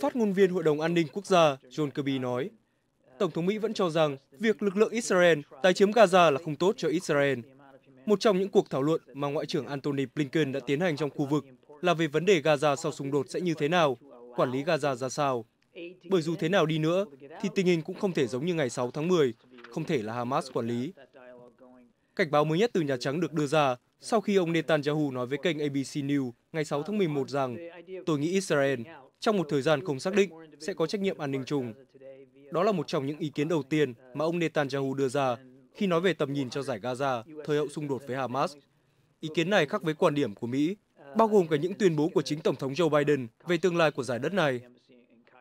Phát ngôn viên Hội đồng An ninh Quốc gia John Kirby nói, Tổng thống Mỹ vẫn cho rằng việc lực lượng Israel tái chiếm Gaza là không tốt cho Israel. Một trong những cuộc thảo luận mà Ngoại trưởng Antony Blinken đã tiến hành trong khu vực là về vấn đề Gaza sau xung đột sẽ như thế nào, quản lý Gaza ra sao. Bởi dù thế nào đi nữa, thì tình hình cũng không thể giống như ngày 6 tháng 10, không thể là Hamas quản lý. Cảnh báo mới nhất từ Nhà Trắng được đưa ra sau khi ông Netanyahu nói với kênh ABC News ngày 6 tháng 11 rằng tôi nghĩ Israel trong một thời gian không xác định sẽ có trách nhiệm an ninh chung. Đó là một trong những ý kiến đầu tiên mà ông Netanyahu đưa ra khi nói về tầm nhìn cho giải Gaza thời hậu xung đột với Hamas. Ý kiến này khác với quan điểm của Mỹ, bao gồm cả những tuyên bố của chính Tổng thống Joe Biden về tương lai của giải đất này